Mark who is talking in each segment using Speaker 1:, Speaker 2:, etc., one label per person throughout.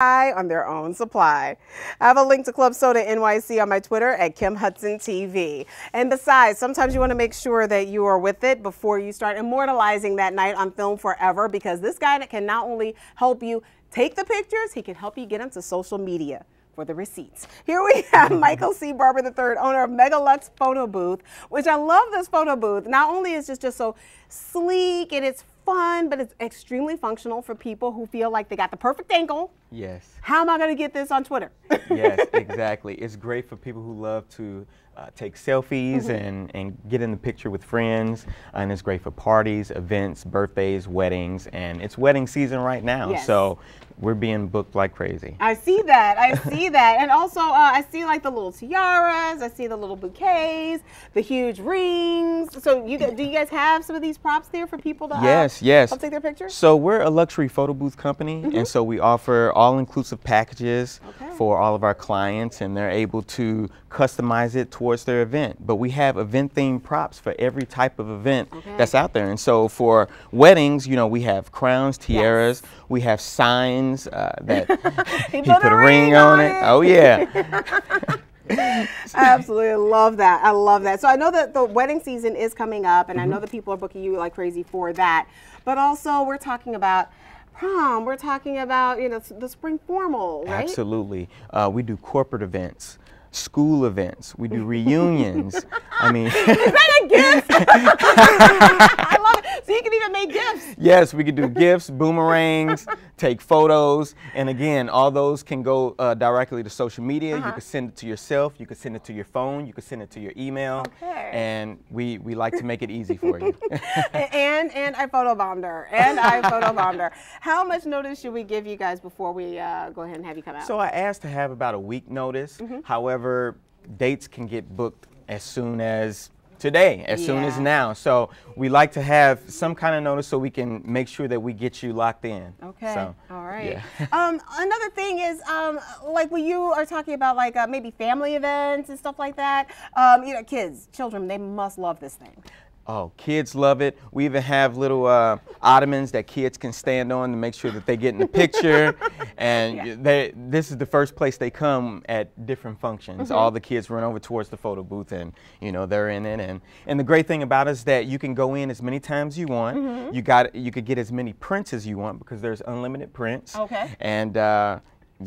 Speaker 1: on their own supply. I have a link to Club Soda NYC on my Twitter at Kim Hudson TV. And besides, sometimes you want to make sure that you are with it before you start immortalizing that night on film forever because this guy can not only help you take the pictures, he can help you get into social media for the receipts. Here we have Michael C. Barber III, owner of Megalux Photo Booth, which I love this photo booth. Not only is it just so sleek and it's fun, but it's extremely functional for people who feel like they got the perfect angle Yes. How am I going to get this on Twitter?
Speaker 2: yes, exactly. It's great for people who love to uh, take selfies mm -hmm. and, and get in the picture with friends. And it's great for parties, events, birthdays, weddings. And it's wedding season right now. Yes. So we're being booked like crazy.
Speaker 1: I see that. I see that. And also, uh, I see like the little tiaras, I see the little bouquets, the huge rings. So, you do you guys have some of these props there for people to yes, uh, yes. take their pictures? So,
Speaker 2: we're a luxury photo booth company. Mm -hmm. And mm-hmm. so, we offer all-inclusive packages okay. for all of our clients, and they're able to customize it towards their event. But we have event-themed props for every type of event okay. that's out there. And so for weddings, you know, we have crowns, tiaras, yes. we have signs uh, that
Speaker 1: he, put, a, ring,
Speaker 2: ring on, it. it. Oh yeah.
Speaker 1: Absolutely love that. I love that. So I know that the wedding season is coming up, and mm -hmm. I mm-hmm. know that people are booking you like crazy for that. But also, we're talking about prom. We're talking about you know the spring formal, right?
Speaker 2: Absolutely. Uh, we do corporate events school events. We do reunions. I mean, is
Speaker 1: that
Speaker 2: a gift? gifts. Yes, we could do gifts, boomerangs, take photos. And again, all those can go uh, directly to social media. Uh -huh. You uh-huh. can send it to yourself. You can send it to your phone. You can send it to your email. Okay. And we, we like to make it easy for you.
Speaker 1: and and I photobombed her. And I photobombed her. How much notice should we give you guys before we uh, go
Speaker 2: ahead and have you come out? So I asked to have about a week notice. Mm -hmm. However, dates can get booked as soon as today, as yeah. soon as now. So we like to have some kind of notice so we can make sure that we get you locked in. Okay. So,
Speaker 1: All right. Yeah. um, another thing is, um, like when you are talking about like uh, maybe family events and stuff like that, um, you know, kids, children, they must love this thing.
Speaker 2: Oh, kids love it. We even have little uh, ottomans that kids can stand on to make sure that they get in the picture. and yeah. they, this is the first place they come at different functions. Mm -hmm. All the kids run over towards the photo booth and, you know, they're in it. And, and the great thing about it is that you can go in as many times you want. Mm -hmm. You got, you could get as many prints as you want because there's unlimited prints. Okay. And, uh,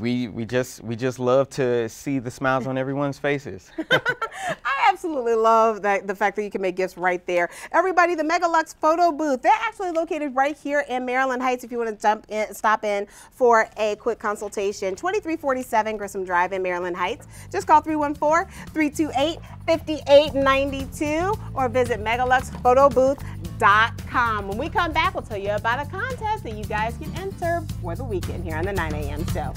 Speaker 2: we, we just we just love to see the smiles on everyone's faces.
Speaker 1: absolutely love that the fact that you can make gifts right there. Everybody, the Megalux photo booth, they're actually located right here in Maryland Heights if you want to jump in, stop in for a quick consultation. 2347 Grissom Drive in Maryland Heights. Just call 314-328-5892 or visit megaluxphotobooth.com. When we come back, we'll tell you about a contest that you guys can enter for the weekend here on the 9 a.m. show.